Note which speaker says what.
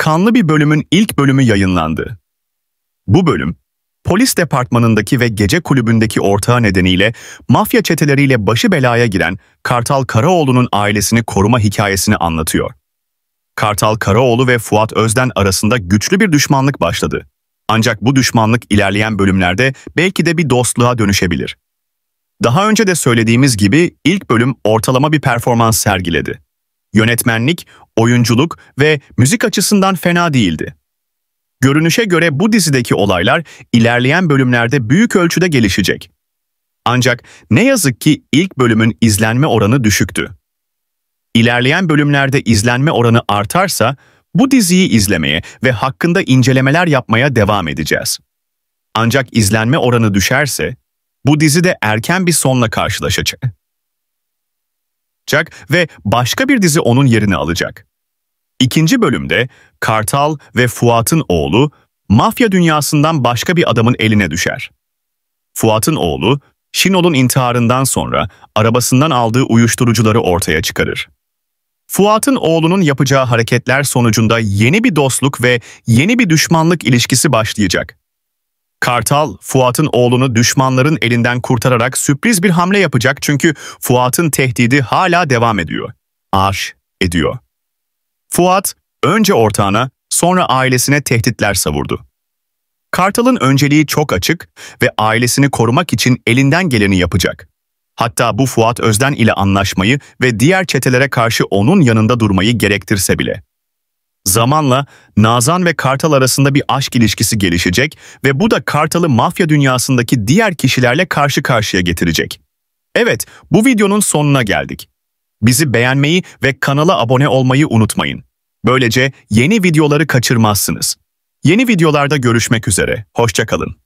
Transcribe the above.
Speaker 1: kanlı bir bölümün ilk bölümü yayınlandı. Bu bölüm, polis departmanındaki ve gece kulübündeki ortağı nedeniyle mafya çeteleriyle başı belaya giren Kartal Karaoğlu'nun ailesini koruma hikayesini anlatıyor. Kartal Karaoğlu ve Fuat Özden arasında güçlü bir düşmanlık başladı. Ancak bu düşmanlık ilerleyen bölümlerde belki de bir dostluğa dönüşebilir. Daha önce de söylediğimiz gibi ilk bölüm ortalama bir performans sergiledi. Yönetmenlik, oyunculuk ve müzik açısından fena değildi. Görünüşe göre bu dizideki olaylar ilerleyen bölümlerde büyük ölçüde gelişecek. Ancak ne yazık ki ilk bölümün izlenme oranı düşüktü. İlerleyen bölümlerde izlenme oranı artarsa bu diziyi izlemeye ve hakkında incelemeler yapmaya devam edeceğiz. Ancak izlenme oranı düşerse bu dizi de erken bir sonla karşılaşacak çıkacak ve başka bir dizi onun yerini alacak. İkinci bölümde Kartal ve Fuat'ın oğlu mafya dünyasından başka bir adamın eline düşer. Fuat'ın oğlu Şinol'un intiharından sonra arabasından aldığı uyuşturucuları ortaya çıkarır. Fuat'ın oğlunun yapacağı hareketler sonucunda yeni bir dostluk ve yeni bir düşmanlık ilişkisi başlayacak. Kartal, Fuat'ın oğlunu düşmanların elinden kurtararak sürpriz bir hamle yapacak çünkü Fuat'ın tehdidi hala devam ediyor. Arş ediyor. Fuat, önce ortağına, sonra ailesine tehditler savurdu. Kartal'ın önceliği çok açık ve ailesini korumak için elinden geleni yapacak. Hatta bu Fuat Özden ile anlaşmayı ve diğer çetelere karşı onun yanında durmayı gerektirse bile. Zamanla Nazan ve Kartal arasında bir aşk ilişkisi gelişecek ve bu da Kartal'ı mafya dünyasındaki diğer kişilerle karşı karşıya getirecek. Evet, bu videonun sonuna geldik. Bizi beğenmeyi ve kanala abone olmayı unutmayın. Böylece yeni videoları kaçırmazsınız. Yeni videolarda görüşmek üzere, hoşçakalın.